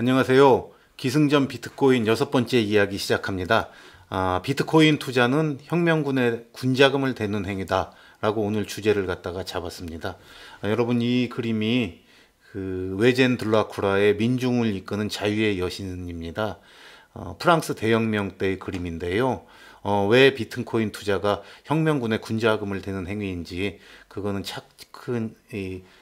안녕하세요. 기승전 비트코인 여섯 번째 이야기 시작합니다. 아, 비트코인 투자는 혁명군의 군자금을 대는 행위다. 라고 오늘 주제를 갖다가 잡았습니다. 아, 여러분 이 그림이 그 외젠 들라쿠라의 민중을 이끄는 자유의 여신입니다. 어, 프랑스 대혁명 때의 그림인데요. 어, 왜 비트코인 투자가 혁명군의 군자금을 대는 행위인지 그거는 차근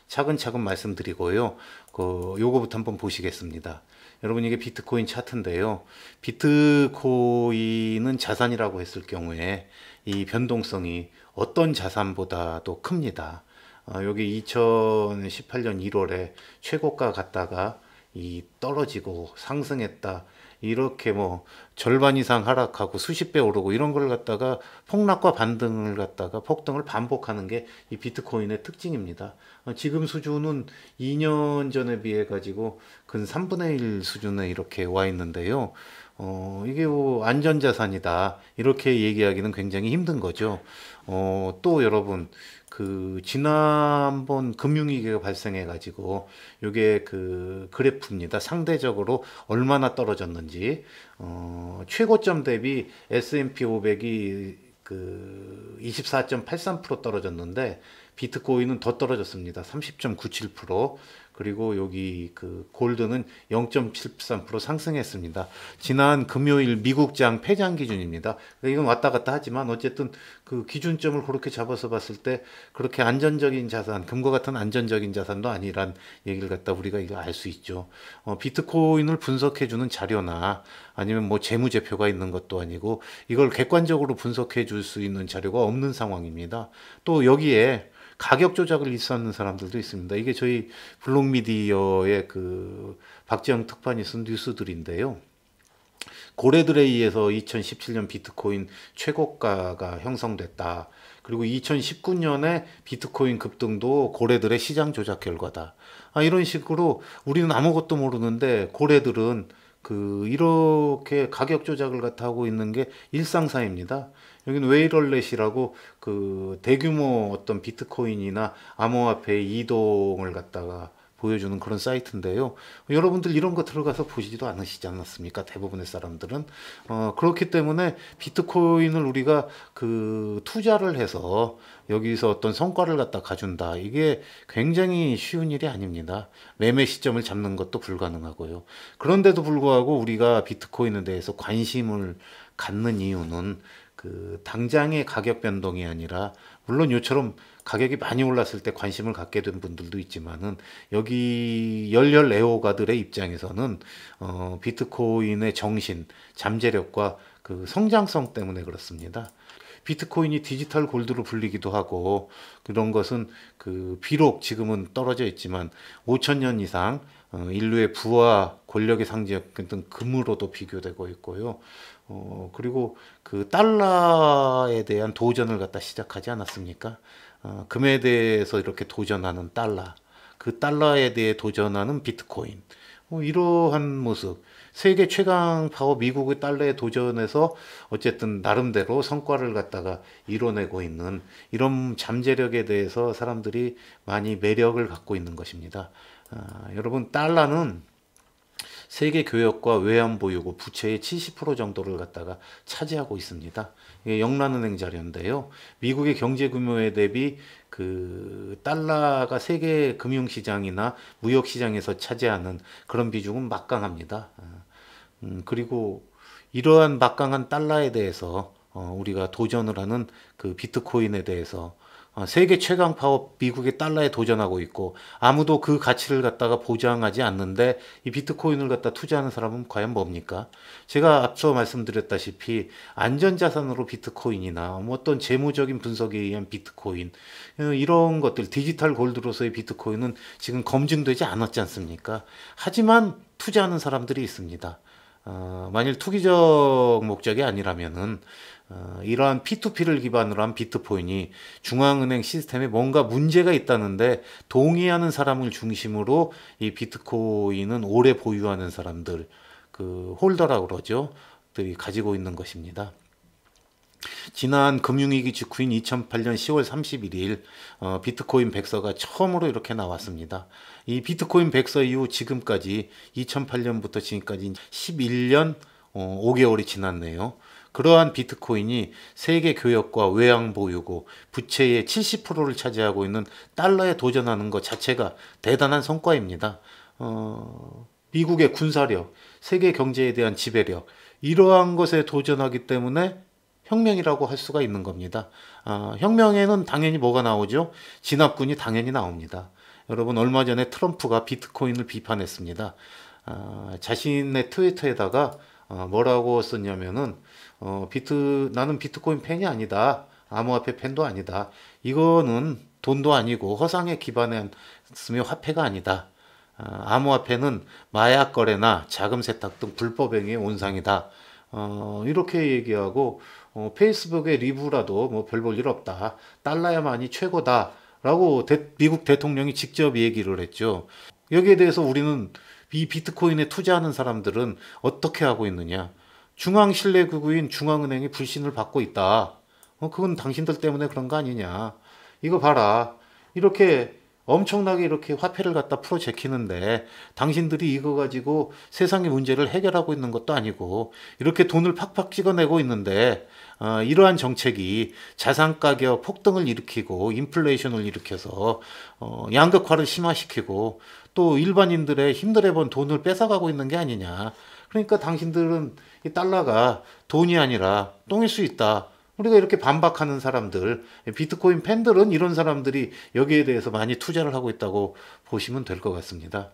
차근차근 말씀드리고요. 그 요거부터 한번 보시겠습니다. 여러분 이게 비트코인 차트인데요. 비트코인은 자산이라고 했을 경우에 이 변동성이 어떤 자산보다도 큽니다. 어, 여기 2018년 1월에 최고가 갔다가 이 떨어지고 상승했다 이렇게 뭐 절반 이상 하락하고 수십 배 오르고 이런 걸 갖다가 폭락과 반등을 갖다가 폭등을 반복하는 게 이 비트코인의 특징입니다. 어, 지금 수준은 2년 전에 비해 가지고 근 3분의 1 수준에 이렇게 와 있는데요. 어, 이게 뭐 안전자산이다. 이렇게 얘기하기는 굉장히 힘든 거죠. 어, 또 여러분, 그, 지난번 금융위기가 발생해가지고, 요게 그 그래프입니다. 상대적으로 얼마나 떨어졌는지, 어, 최고점 대비 S&P 500이 그 24.83% 떨어졌는데, 비트코인은 더 떨어졌습니다. 30.97%. 그리고 여기 그 골드는 0.73% 상승했습니다. 지난 금요일 미국장 폐장 기준입니다. 이건 왔다 갔다 하지만 어쨌든 그 기준점을 그렇게 잡아서 봤을 때 그렇게 안전적인 자산, 금과 같은 안전적인 자산도 아니란 얘기를 갖다 우리가 이거 알 수 있죠. 어, 비트코인을 분석해주는 자료나 아니면 뭐 재무제표가 있는 것도 아니고 이걸 객관적으로 분석해 줄 수 있는 자료가 없는 상황입니다. 또 여기에 가격 조작을 일삼는 사람들도 있습니다. 이게 저희 블록미디어의 그 박지영 특판이 쓴 뉴스들인데요. 고래들에 의해서 2017년 비트코인 최고가가 형성됐다. 그리고 2019년에 비트코인 급등도 고래들의 시장 조작 결과다. 아, 이런 식으로 우리는 아무것도 모르는데 고래들은 그 이렇게 가격 조작을 갖다 하고 있는 게 일상사입니다. 여기는 웨이럴렛이라고 그 대규모 어떤 비트코인이나 암호화폐의 이동을 갖다가 보여주는 그런 사이트인데요. 여러분들 이런 거 들어가서 보시지도 않으시지 않았습니까? 대부분의 사람들은. 어, 그렇기 때문에 비트코인을 우리가 그 투자를 해서 여기서 어떤 성과를 갖다 가준다. 이게 굉장히 쉬운 일이 아닙니다. 매매 시점을 잡는 것도 불가능하고요. 그런데도 불구하고 우리가 비트코인에 대해서 관심을 갖는 이유는 그 당장의 가격 변동이 아니라 물론 요처럼 가격이 많이 올랐을 때 관심을 갖게 된 분들도 있지만은 여기 열렬 애호가들의 입장에서는 어 비트코인의 정신, 잠재력과 그 성장성 때문에 그렇습니다. 비트코인이 디지털 골드로 불리기도 하고 그런 것은 그 비록 지금은 떨어져 있지만 5천 년 이상 어, 인류의 부와 권력의 상징 등 금으로도 비교되고 있고요. 어, 그리고 그 달러에 대한 도전을 갖다 시작하지 않았습니까? 어, 금에 대해서 이렇게 도전하는 달러, 그 달러에 대해 도전하는 비트코인, 어, 이러한 모습. 세계 최강 파워 미국의 달러에 도전해서 어쨌든 나름대로 성과를 갖다가 이뤄내고 있는 이런 잠재력에 대해서 사람들이 많이 매력을 갖고 있는 것입니다. 아, 여러분 달러는 세계 교역과 외환 보유고 부채의 70% 정도를 갖다가 차지하고 있습니다. 이게 영란은행 자료인데요. 미국의 경제 규모에 대비 그 달러가 세계 금융 시장이나 무역 시장에서 차지하는 그런 비중은 막강합니다. 음, 그리고 이러한 막강한 달러에 대해서 어, 우리가 도전을 하는 그 비트코인에 대해서 어, 세계 최강 파업 미국의 달러에 도전하고 있고 아무도 그 가치를 갖다가 보장하지 않는데 이 비트코인을 갖다 투자하는 사람은 과연 뭡니까? 제가 앞서 말씀드렸다시피 안전자산으로 비트코인이나 뭐 어떤 재무적인 분석에 의한 비트코인 어, 이런 것들 디지털 골드로서의 비트코인은 지금 검증되지 않았지 않습니까? 하지만 투자하는 사람들이 있습니다. 어, 만일 투기적 목적이 아니라면은 어, 이러한 P2P를 기반으로 한 비트코인이 중앙은행 시스템에 뭔가 문제가 있다는데 동의하는 사람을 중심으로 이 비트코인은 오래 보유하는 사람들 그 홀더라고 그러죠. 들이 가지고 있는 것입니다. 지난 금융위기 직후인 2008년 10월 31일 어, 비트코인 백서가 처음으로 이렇게 나왔습니다. 이 비트코인 백서 이후 지금까지 2008년부터 지금까지 11년 어, 5개월이 지났네요. 그러한 비트코인이 세계 교역과 외양 보유고 부채의 70%를 차지하고 있는 달러에 도전하는 것 자체가 대단한 성과입니다. 어, 미국의 군사력, 세계 경제에 대한 지배력 이러한 것에 도전하기 때문에 혁명이라고 할 수가 있는 겁니다. 어, 혁명에는 당연히 뭐가 나오죠? 진압군이 당연히 나옵니다. 여러분 얼마 전에 트럼프가 비트코인을 비판했습니다. 어, 자신의 트위터에다가 어, 뭐라고 썼냐면은 어, 비트 나는 비트코인 팬이 아니다. 암호화폐 팬도 아니다. 이거는 돈도 아니고 허상에 기반했으며 화폐가 아니다. 어, 암호화폐는 마약 거래나 자금 세탁 등 불법 행위의 온상이다. 어, 이렇게 얘기하고 어, 페이스북의 리뷰라도 뭐 별 볼 일 없다. 달러야만이 최고다. 라고 대, 미국 대통령이 직접 얘기를 했죠. 여기에 대해서 우리는 이 비트코인에 투자하는 사람들은 어떻게 하고 있느냐? 중앙신뢰구구인 중앙은행이 불신을 받고 있다. 어, 그건 당신들 때문에 그런 거 아니냐. 이거 봐라. 이렇게 엄청나게 이렇게 화폐를 갖다 풀어 제키는데 당신들이 이거 가지고 세상의 문제를 해결하고 있는 것도 아니고 이렇게 돈을 팍팍 찍어내고 있는데 어, 이러한 정책이 자산 가격 폭등을 일으키고 인플레이션을 일으켜서 어, 양극화를 심화시키고 또 일반인들의 힘들어 본 돈을 뺏어가고 있는 게 아니냐. 그러니까 당신들은 이 달러가 돈이 아니라 똥일 수 있다. 우리가 이렇게 반박하는 사람들, 비트코인 팬들은 이런 사람들이 여기에 대해서 많이 투자를 하고 있다고 보시면 될 것 같습니다.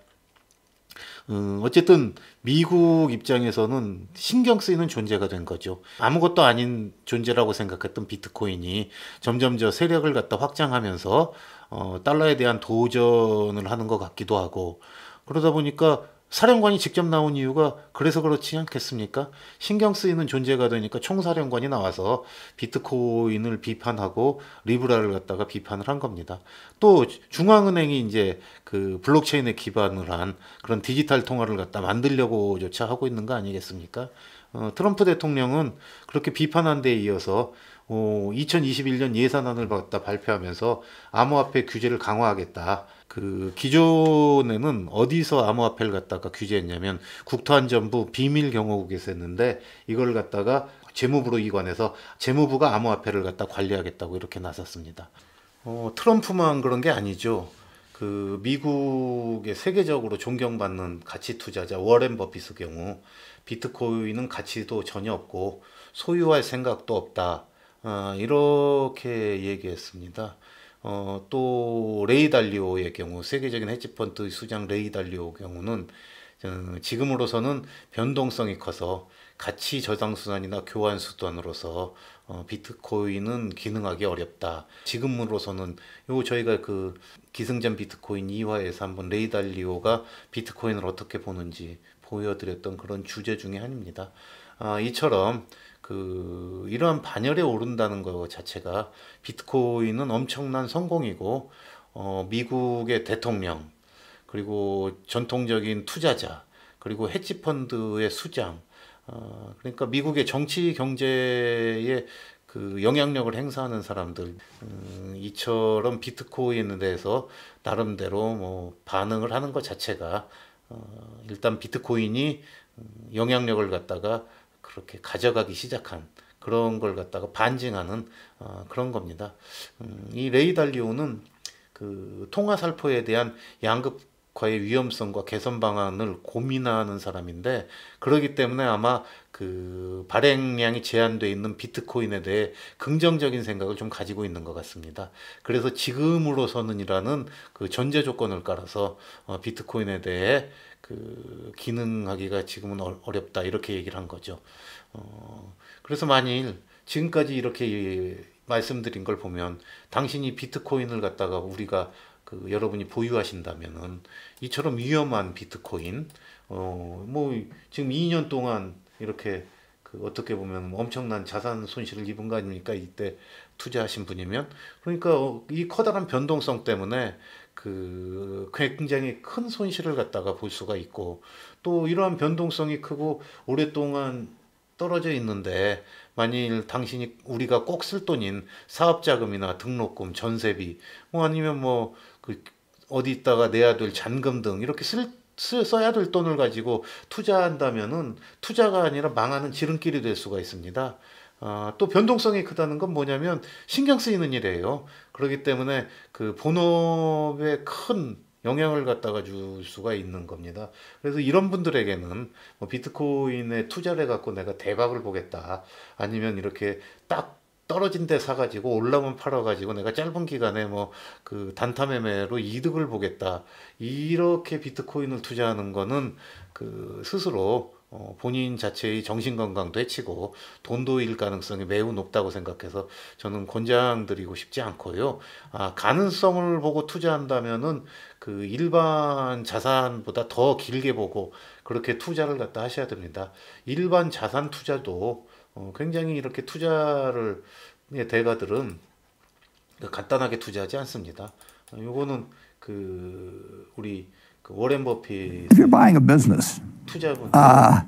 음, 어쨌든 미국 입장에서는 신경 쓰이는 존재가 된 거죠. 아무것도 아닌 존재라고 생각했던 비트코인이 점점 저 세력을 갖다 확장하면서 어, 달러에 대한 도전을 하는 것 같기도 하고 그러다 보니까 사령관이 직접 나온 이유가 그래서 그렇지 않겠습니까? 신경 쓰이는 존재가 되니까 총사령관이 나와서 비트코인을 비판하고 리브라를 갖다가 비판을 한 겁니다. 또 중앙은행이 이제 그 블록체인에 기반을 한 그런 디지털 통화를 갖다 만들려고 조차 하고 있는 거 아니겠습니까? 어, 트럼프 대통령은 그렇게 비판한 데 이어서 어, 2021년 예산안을 갖다 발표하면서 암호화폐 규제를 강화하겠다. 그 기존에는 어디서 암호화폐를 갖다가 규제했냐면 국토안전부 비밀 경호국에서 했는데 이걸 갖다가 재무부로 이관해서 재무부가 암호화폐를 갖다 관리하겠다고 이렇게 나섰습니다. 어, 트럼프만 그런 게 아니죠. 그 미국의 세계적으로 존경받는 가치 투자자 워렌 버핏의 경우 비트코인은 가치도 전혀 없고 소유할 생각도 없다. 어, 이렇게 얘기했습니다. 어, 또 레이달리오의 경우 세계적인 헤지펀드 수장 레이달리오 경우는 어, 지금으로서는 변동성이 커서 가치 저장 수단이나 교환 수단으로서 어, 비트코인은 기능하기 어렵다. 지금으로서는 요 저희가 그 기승전 비트코인 2화에서 한번 레이달리오가 비트코인을 어떻게 보는지 보여드렸던 그런 주제 중에 하나입니다. 아, 이처럼 그 이러한 반열에 오른다는 것 자체가 비트코인은 엄청난 성공이고 어, 미국의 대통령 그리고 전통적인 투자자 그리고 헤지펀드의 수장 어, 그러니까 미국의 정치 경제에 그 영향력을 행사하는 사람들 음, 이처럼 비트코인에 대해서 나름대로 뭐 반응을 하는 것 자체가 어, 일단 비트코인이 음, 영향력을 갖다가 그렇게 가져가기 시작한 그런 걸 갖다가 반증하는 어, 그런 겁니다. 음, 이 레이달리오는 그 통화살포에 대한 양극 과의 위험성과 개선 방안을 고민하는 사람인데 그러기 때문에 아마 그 발행량이 제한돼 있는 비트코인에 대해 긍정적인 생각을 좀 가지고 있는 것 같습니다. 그래서 지금으로서는이라는 그 전제 조건을 깔아서 어 비트코인에 대해 그 기능하기가 지금은 어렵다 이렇게 얘기를 한 거죠. 어 그래서 만일 지금까지 이렇게 말씀드린 걸 보면 당신이 비트코인을 갖다가 우리가 그 여러분이 보유하신다면은 이처럼 위험한 비트코인 어 뭐 지금 2년 동안 이렇게 그 어떻게 보면 뭐 엄청난 자산 손실을 입은 거 아닙니까? 이때 투자하신 분이면 그러니까 어, 이 커다란 변동성 때문에 그 굉장히 큰 손실을 갖다가 볼 수가 있고 또 이러한 변동성이 크고 오랫동안 떨어져 있는데 만일 당신이 우리가 꼭 쓸 돈인 사업 자금이나 등록금, 전세비 뭐 아니면 뭐 그 어디 있다가 내야 될 잔금 등 이렇게 쓸 써야 될 돈을 가지고 투자한다면은 투자가 아니라 망하는 지름길이 될 수가 있습니다. 아, 또 변동성이 크다는 건 뭐냐면 신경 쓰이는 일이에요. 그렇기 때문에 그 본업의 큰 영향을 갖다가 줄 수가 있는 겁니다. 그래서 이런 분들에게는 뭐 비트코인에 투자를 해갖고 내가 대박을 보겠다. 아니면 이렇게 딱 떨어진 데 사가지고 올라면 팔아가지고 내가 짧은 기간에 뭐 그 단타 매매로 이득을 보겠다. 이렇게 비트코인을 투자하는 거는 그 스스로 어, 본인 자체의 정신건강도 해치고 돈도 일 가능성이 매우 높다고 생각해서 저는 권장드리고 싶지 않고요. 아, 가능성을 보고 투자한다면은 그 일반 자산보다 더 길게 보고 그렇게 투자를 갖다 하셔야 됩니다. 일반 자산 투자도 어, 굉장히 이렇게 투자를 예, 대가들은 그 간단하게 투자하지 않습니다. 어, 요거는 그 우리 그 워렌 버핏 If you're buying a business, Uh,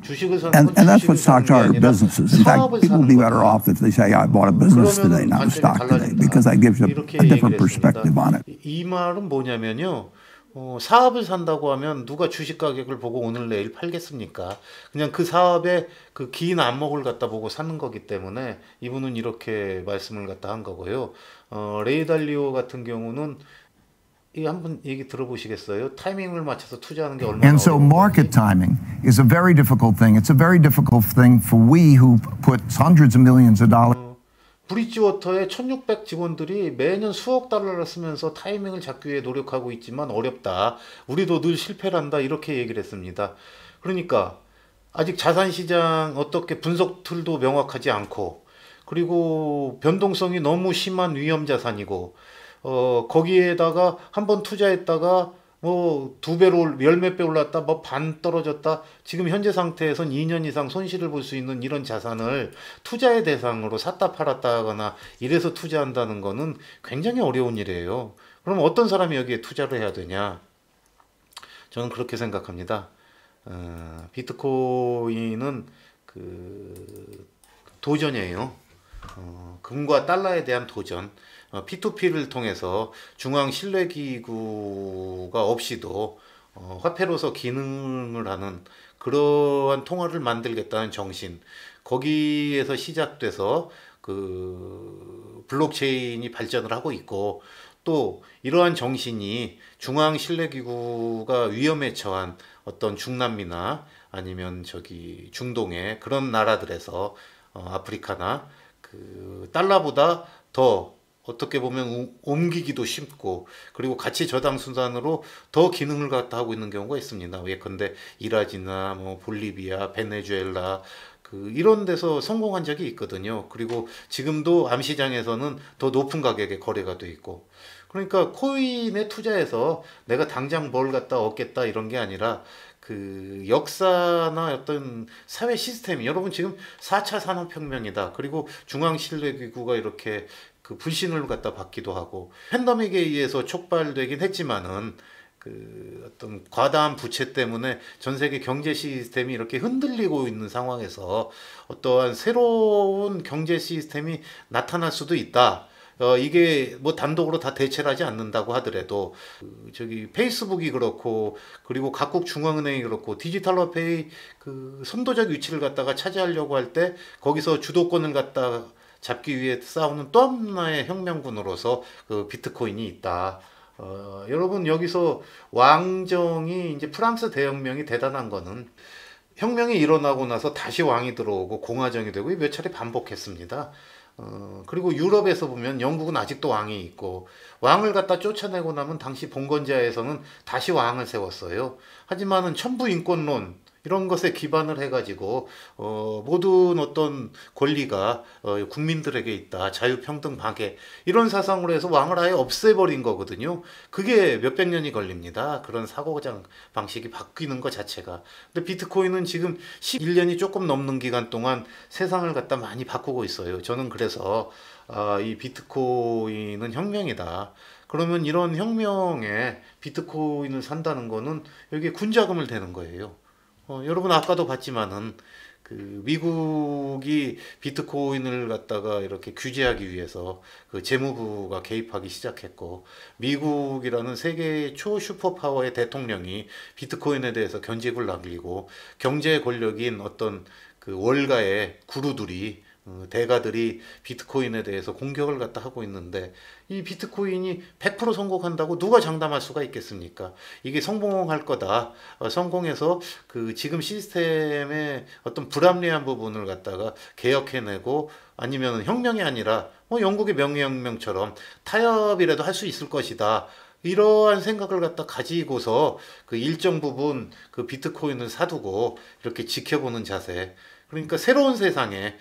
and, and that's what's talked to our businesses. In fact, people will be better off if they say, I bought a business today, not a stock today, because that gives you a different perspective on it. 이 말은 뭐냐면요. 어, 사업을 산다고 하면 누가 주식 가격을 보고 오늘 내일 팔겠습니까? 그냥 그 사업의 그긴 안목을 갖다 보고 사는 거기 때문에 이분은 이렇게 말씀을 갖다 한 거고요. 어, 레이달리오 같은 경우는 And so market timing is a very difficult thing. It's a very difficult thing for we who put hundreds of millions of dollars 브릿지워터의 1,600 직원들이 매년 수억 달러를 쓰면서 타이밍을 잡기 위해 노력하고 있지만 어렵다. 우리도 늘 실패를 한다. 이렇게 얘기를 했습니다. 그러니까 아직 자산시장 어떻게 분석 툴도 명확하지 않고 그리고 변동성이 너무 심한 위험 자산이고 어 거기에다가 한 번 투자했다가 뭐 두 배로 열 몇 배 올랐다 뭐 반 떨어졌다 지금 현재 상태에선 2년 이상 손실을 볼 수 있는 이런 자산을 투자의 대상으로 샀다 팔았다거나 이래서 투자한다는 거는 굉장히 어려운 일이에요. 그럼 어떤 사람이 여기에 투자를 해야 되냐? 저는 그렇게 생각합니다. 어, 비트코인은 그 도전이에요. 어, 금과 달러에 대한 도전. 어, P2P를 통해서 중앙 신뢰기구가 없이도 어, 화폐로서 기능을 하는 그러한 통화를 만들겠다는 정신 거기에서 시작돼서 그 블록체인이 발전을 하고 있고 또 이러한 정신이 중앙 신뢰기구가 위험에 처한 어떤 중남미나 아니면 저기 중동의 그런 나라들에서 어, 아프리카나 그 달러보다 더 어떻게 보면 옮기기도 쉽고 그리고 같이 저당 순산으로더 기능을 갖다 하고 있는 경우가 있습니다. 예컨대 이라지나 뭐 볼리비아, 베네수엘라 그 이런 데서 성공한 적이 있거든요. 그리고 지금도 암 시장에서는 더 높은 가격에 거래가 돼 있고 그러니까 코인에 투자해서 내가 당장 뭘 갖다 얻겠다 이런 게 아니라 그 역사나 어떤 사회 시스템이 여러분 지금 4차 산업혁명이다. 그리고 중앙신뢰기구가 이렇게 그분신을 갖다 받기도 하고 팬덤에게 의해서 촉발되긴 했지만은 그 어떤 과다한 부채 때문에 전 세계 경제 시스템이 이렇게 흔들리고 있는 상황에서 어떠한 새로운 경제 시스템이 나타날 수도 있다. 어, 이게 뭐 단독으로 다 대체를 하지 않는다고 하더라도 그 저기 페이스북이 그렇고 그리고 각국 중앙은행이 그렇고 디지털 화폐의 그 선도적 위치를 갖다가 차지하려고 할 때 거기서 주도권을 갖다 잡기 위해 싸우는 또 하나의 혁명군으로서 그 비트코인이 있다. 어, 여러분 여기서 왕정이 이제 프랑스 대혁명이 대단한 거는 혁명이 일어나고 나서 다시 왕이 들어오고 공화정이 되고 몇 차례 반복했습니다. 어, 그리고 유럽에서 보면 영국은 아직도 왕이 있고 왕을 갖다 쫓아내고 나면 당시 봉건제에서는 다시 왕을 세웠어요. 하지만은 천부 인권론 이런 것에 기반을 해가지고 어, 모든 어떤 권리가 어, 국민들에게 있다 자유평등 방해 이런 사상으로 해서 왕을 아예 없애버린 거거든요. 그게 몇 백 년이 걸립니다. 그런 사고장 방식이 바뀌는 것 자체가. 근데 비트코인은 지금 11년이 조금 넘는 기간 동안 세상을 갖다 많이 바꾸고 있어요. 저는 그래서 아, 이 비트코인은 혁명이다. 그러면 이런 혁명에 비트코인을 산다는 거는 여기에 군자금을 대는 거예요. 어, 여러분 아까도 봤지만은 그 미국이 비트코인을 갖다가 이렇게 규제하기 위해서 그 재무부가 개입하기 시작했고 미국이라는 세계 초 슈퍼파워의 대통령이 비트코인에 대해서 견제을 날리고 경제 권력인 어떤 그 월가의 구루들이 어, 대가들이 비트코인에 대해서 공격을 갖다 하고 있는데 이 비트코인이 100% 성공한다고 누가 장담할 수가 있겠습니까? 이게 성공할 거다. 어, 성공해서 그 지금 시스템의 어떤 불합리한 부분을 갖다가 개혁해내고 아니면 혁명이 아니라 뭐 영국의 명예혁명처럼 타협이라도 할 수 있을 것이다 이러한 생각을 갖다 가지고서 그 일정 부분 그 비트코인을 사두고 이렇게 지켜보는 자세. 그러니까 새로운 세상에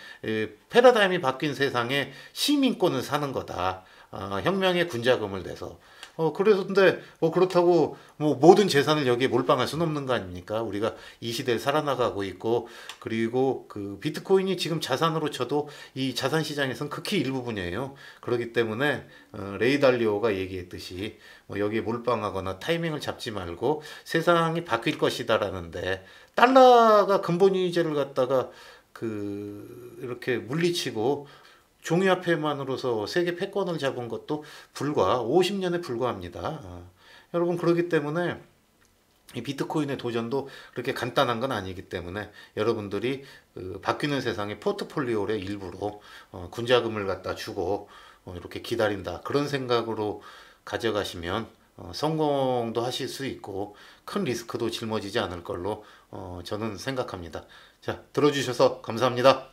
패러다임이 바뀐 세상에 시민권을 사는 거다. 어, 혁명의 군자금을 내서 어 그래서 근데 뭐 그렇다고 뭐 모든 재산을 여기에 몰빵할 수는 없는 거 아닙니까? 우리가 이 시대에 살아나가고 있고 그리고 그 비트코인이 지금 자산으로 쳐도 이 자산 시장에선 극히 일부분이에요. 그렇기 때문에 어, 레이달리오가 얘기했듯이 뭐 여기에 몰빵하거나 타이밍을 잡지 말고 세상이 바뀔 것이다라는데 달러가 근본이제를 갖다가 그 이렇게 물리치고 종이화폐만으로서 세계 패권을 잡은 것도 불과 50년에 불과합니다. 어. 여러분 그러기 때문에 이 비트코인의 도전도 그렇게 간단한 건 아니기 때문에 여러분들이 그 바뀌는 세상의 포트폴리오의 일부로 어, 군자금을 갖다 주고 어, 이렇게 기다린다 그런 생각으로 가져가시면 어, 성공도 하실 수 있고 큰 리스크도 짊어지지 않을 걸로 어, 저는 생각합니다. 자 들어주셔서 감사합니다.